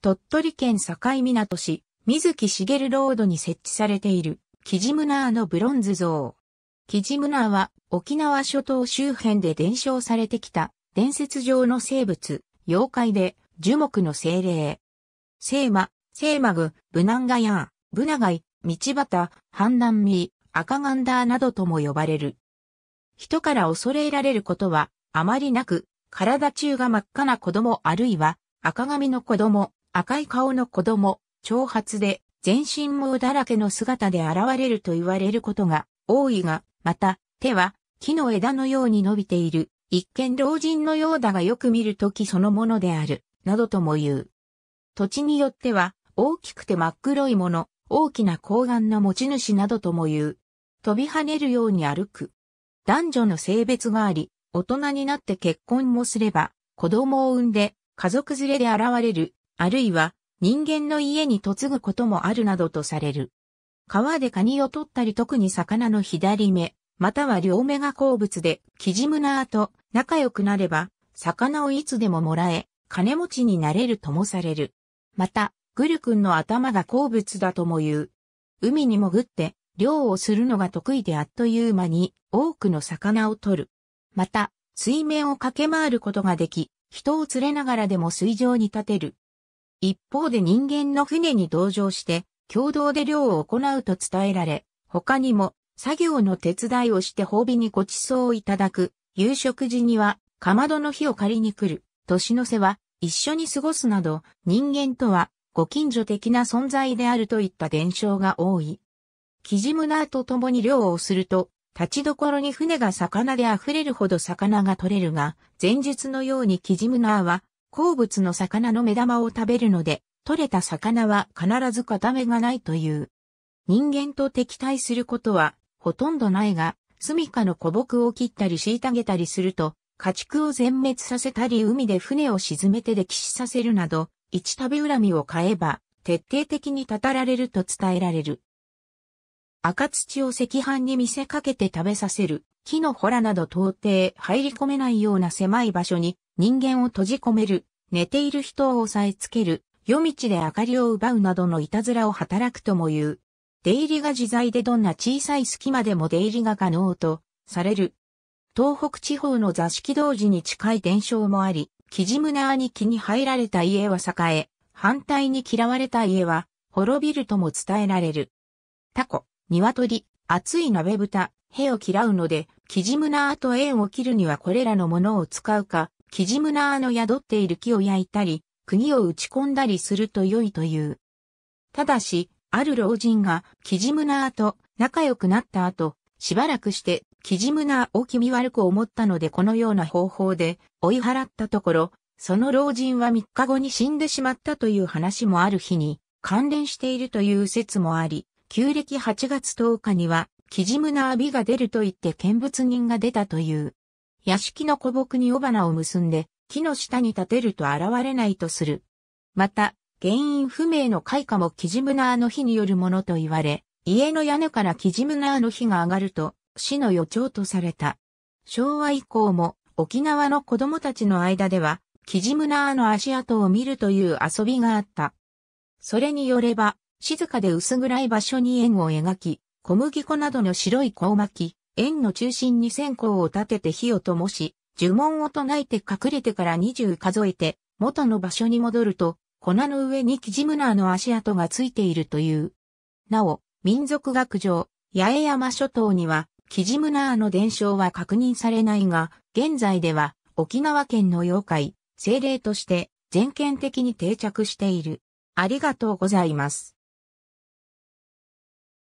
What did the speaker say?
鳥取県境港市、水木しげるロードに設置されている、キジムナーのブロンズ像。キジムナーは、沖縄諸島周辺で伝承されてきた、伝説上の生物、妖怪で、樹木の精霊。聖魔、聖魔具、ブナンガヤン、ブナガイ、道端、ハンナンミー、赤ガンダーなどとも呼ばれる。人から恐れられることは、あまりなく、体中が真っ赤な子供あるいは赤髪の子供、赤い顔の子供、長髪で、全身毛だらけの姿で現れると言われることが多いが、また、手は木の枝のように伸びている、一見老人のようだがよく見るときそのものである、などとも言う。土地によっては、大きくて真っ黒いもの、大きな睾丸の持ち主などとも言う。飛び跳ねるように歩く。男女の性別があり、大人になって結婚もすれば、子供を産んで、家族連れで現れる、あるいは人間の家に嫁ぐこともあるなどとされる。川でカニを取ったり特に魚の左目、または両目が好物で、キジムナーと仲良くなれば、魚をいつでももらえ、金持ちになれるともされる。また、グル君の頭が好物だとも言う。海に潜って、漁をするのが得意であっという間に多くの魚を取る。また、水面を駆け回ることができ、人を連れながらでも水上に立てる。一方で人間の船に同乗して共同で漁を行うと伝えられ、他にも作業の手伝いをして褒美にご馳走をいただく、夕食時にはかまどの火を借りに来る、年の瀬は一緒に過ごすなど人間とはご近所的な存在であるといった伝承が多い。キジムナーと共に漁をすると、立ちどころに船が魚で溢れるほど魚が取れるが、前述のようにキジムナーは好物の魚の目玉を食べるので、取れた魚は必ず片目がないという。人間と敵対することはほとんどないが、住処の古木を切ったり敷いたげたりすると、家畜を全滅させたり海で船を沈めて溺死させるなど、一食べ恨みを買えば、徹底的にたたられると伝えられる。赤土を赤飯に見せかけて食べさせる、木のほらなど到底入り込めないような狭い場所に人間を閉じ込める、寝ている人を押さえつける、夜道で明かりを奪うなどのいたずらを働くとも言う。出入りが自在でどんな小さい隙間でも出入りが可能とされる。東北地方の座敷童子に近い伝承もあり、キジムナーに木に入られた家は栄え、反対に嫌われた家は滅びるとも伝えられる。タコ、鶏、熱い鍋豚、ヘを嫌うので、キジムナーと縁を切るにはこれらのものを使うか、キジムナーの宿っている木を焼いたり、釘を打ち込んだりすると良いという。ただし、ある老人がキジムナーと仲良くなった後、しばらくしてキジムナーを気味悪く思ったのでこのような方法で追い払ったところ、その老人は3日後に死んでしまったという話もある日に関連しているという説もあり、旧暦8月10日にはキジムナー美が出ると言って見物人が出たという。屋敷の古木に尾花を結んで、木の下に立てると現れないとする。また、原因不明の開花もキジムナーの火によるものと言われ、家の屋根からキジムナーの火が上がると、死の予兆とされた。昭和以降も、沖縄の子供たちの間では、キジムナーの足跡を見るという遊びがあった。それによれば、静かで薄暗い場所に円を描き、小麦粉などの白い香巻き、円の中心に線香を立てて火を灯し、呪文を唱えて隠れてから20数えて、元の場所に戻ると、粉の上にキジムナーの足跡がついているという。なお、民族学上、八重山諸島には、キジムナーの伝承は確認されないが、現在では、沖縄県の妖怪、精霊として、全県的に定着している。ありがとうございます。